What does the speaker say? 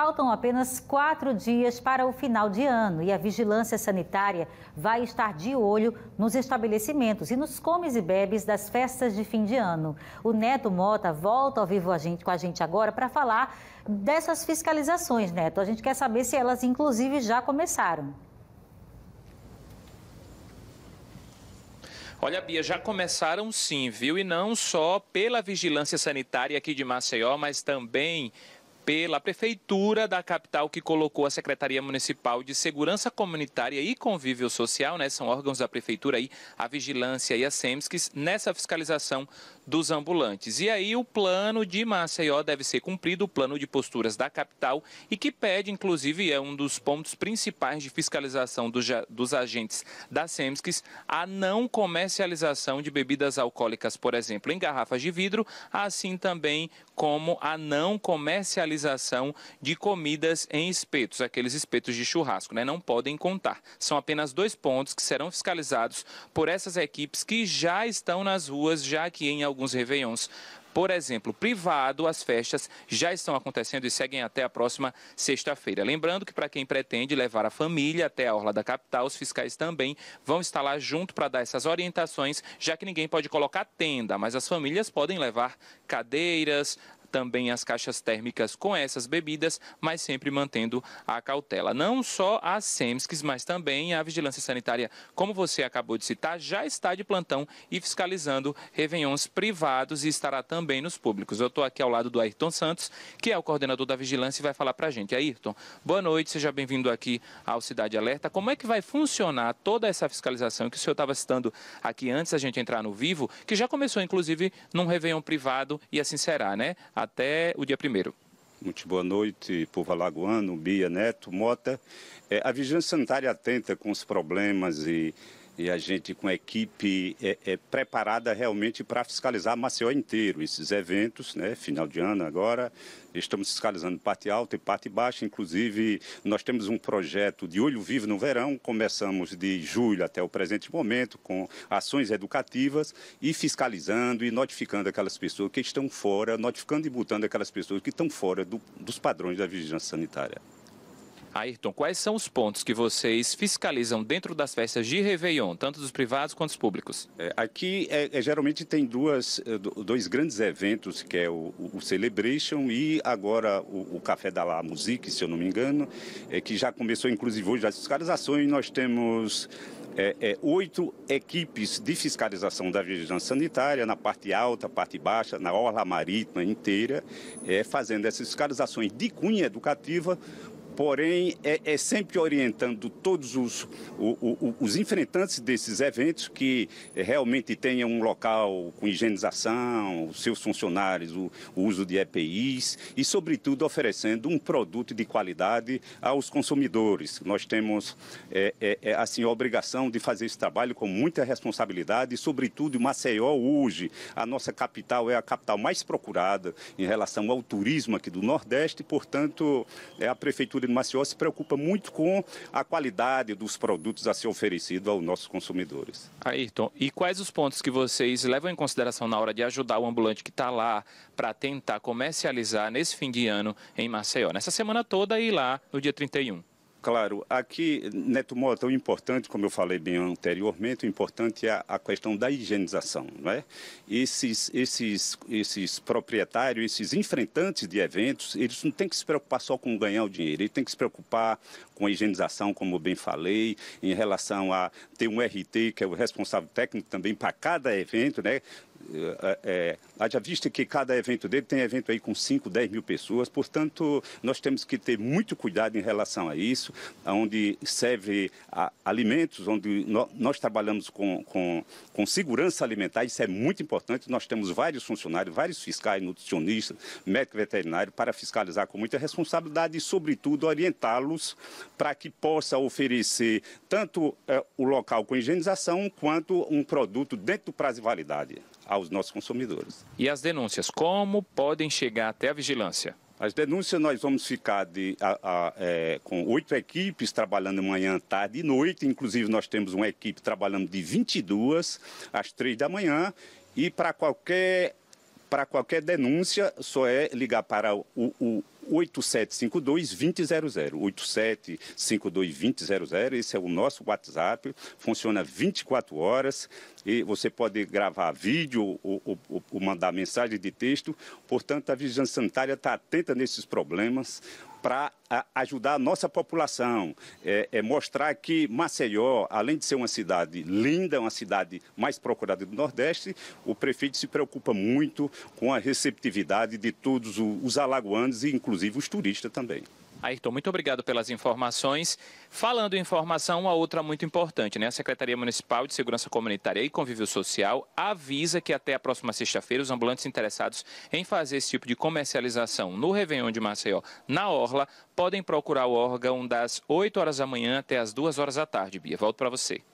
faltam apenas quatro dias para o final de ano e a vigilância sanitária vai estar de olho nos estabelecimentos e nos comes e bebes das festas de fim de ano. O Neto Mota volta ao vivo a gente, com a gente agora para falar dessas fiscalizações, Neto. A gente quer saber se elas, inclusive, já começaram. Olha, Bia, já começaram sim, viu? E não só pela vigilância sanitária aqui de Maceió, mas também pela Prefeitura da capital, que colocou a Secretaria Municipal de Segurança Comunitária e Convívio Social, né, são órgãos da Prefeitura, aí, a Vigilância e a SEMSCS, nessa fiscalização dos ambulantes. E aí o plano de Maceió deve ser cumprido, o plano de posturas da capital, e que pede, inclusive, é um dos pontos principais de fiscalização dos, dos agentes da SEMSCS, a não comercialização de bebidas alcoólicas, por exemplo, em garrafas de vidro, assim também como a não comercialização utilização de comidas em espetos, aqueles espetos de churrasco, né? Não podem contar. São apenas dois pontos que serão fiscalizados por essas equipes que já estão nas ruas, já que em alguns réveillons por exemplo, privado, as festas já estão acontecendo e seguem até a próxima sexta-feira. Lembrando que para quem pretende levar a família até a orla da capital, os fiscais também vão estar lá junto para dar essas orientações, já que ninguém pode colocar tenda, mas as famílias podem levar cadeiras, também as caixas térmicas com essas bebidas, mas sempre mantendo a cautela. Não só as SEMSCs, mas também a Vigilância Sanitária, como você acabou de citar, já está de plantão e fiscalizando revenhões privados e estará também nos públicos. Eu estou aqui ao lado do Ayrton Santos, que é o coordenador da Vigilância e vai falar para a gente. Ayrton, boa noite, seja bem-vindo aqui ao Cidade Alerta. Como é que vai funcionar toda essa fiscalização que o senhor estava citando aqui antes da gente entrar no vivo, que já começou, inclusive, num revenhão privado e assim será, né? até o dia 1 muito boa noite, povo alagoano, Bia, Neto, Mota. É, a Vigilância Sanitária atenta com os problemas e e a gente com a equipe é, é preparada realmente para fiscalizar Maceió inteiro, esses eventos, né, final de ano agora, estamos fiscalizando parte alta e parte baixa, inclusive nós temos um projeto de Olho Vivo no Verão, começamos de julho até o presente momento com ações educativas e fiscalizando e notificando aquelas pessoas que estão fora, notificando e multando aquelas pessoas que estão fora do, dos padrões da vigilância sanitária. Ayrton, quais são os pontos que vocês fiscalizam dentro das festas de Réveillon, tanto dos privados quanto dos públicos? É, aqui é, é, geralmente tem duas, eh, dois grandes eventos, que é o, o Celebration e agora o, o, Café da La Musique, se eu não me engano, é, que já começou inclusive hoje as fiscalizações. Nós temos é, é, oito equipes de fiscalização da vigilância sanitária na parte alta, parte baixa, na orla marítima inteira, é, fazendo essas fiscalizações de cunha educativa porém é, é sempre orientando todos os, os enfrentantes desses eventos que realmente tenham um local com higienização, seus funcionários, o, o uso de EPIs e, sobretudo, oferecendo um produto de qualidade aos consumidores. Nós temos, é, é, é, assim, a obrigação de fazer esse trabalho com muita responsabilidade e, sobretudo, Maceió hoje, a nossa capital é a capital mais procurada em relação ao turismo aqui do Nordeste, portanto, é a Prefeitura de Maceió se preocupa muito com a qualidade dos produtos a ser oferecido aos nossos consumidores. Ayrton, e quais os pontos que vocês levam em consideração na hora de ajudar o ambulante que está lá para tentar comercializar nesse fim de ano em Maceió, nessa semana toda e lá no dia 31? Claro, aqui, Neto Mota, o importante, como eu falei bem anteriormente, o importante é a questão da higienização. é? Esses, esses, esses proprietários, esses enfrentantes de eventos, eles não têm que se preocupar só com ganhar o dinheiro, eles têm que se preocupar com a higienização, como bem falei, em relação a ter um RT, que é o responsável técnico também para cada evento, né? É, é, é, haja vista que cada evento dele tem evento aí com 5, 10 mil pessoas, portanto, nós temos que ter muito cuidado em relação a isso, onde serve a, alimentos, onde no, nós trabalhamos com, com, com, segurança alimentar, isso é muito importante. Nós temos vários funcionários, vários fiscais, nutricionistas, médico veterinário, para fiscalizar com muita responsabilidade e, sobretudo, orientá-los para que possa oferecer tanto é, o local com higienização quanto um produto dentro do prazo de validade aos nossos consumidores. E as denúncias, como podem chegar até a vigilância? As denúncias nós vamos ficar de, a, a, é, com oito equipes trabalhando manhã, tarde e noite. Inclusive, nós temos uma equipe trabalhando de 22 às três da manhã. E para qualquer para qualquer denúncia, só é ligar para o, o 8752-2000. 8752-2000, esse é o nosso WhatsApp, funciona 24 horas e você pode gravar vídeo ou, ou, ou mandar mensagem de texto. Portanto, a Vigilância Sanitária está atenta nesses problemas para ajudar a nossa população, é, é, mostrar que Maceió, além de ser uma cidade linda, uma cidade mais procurada do Nordeste, o prefeito se preocupa muito com a receptividade de todos os alagoanos e inclusive os turistas também. Ayrton, muito obrigado pelas informações. Falando em informação, uma outra muito importante, né? A Secretaria Municipal de Segurança Comunitária e Convívio Social avisa que até a próxima sexta-feira os ambulantes interessados em fazer esse tipo de comercialização no Réveillon de Maceió, na Orla, podem procurar o órgão das 8 horas da manhã até as 2 horas da tarde. Bia, volto para você.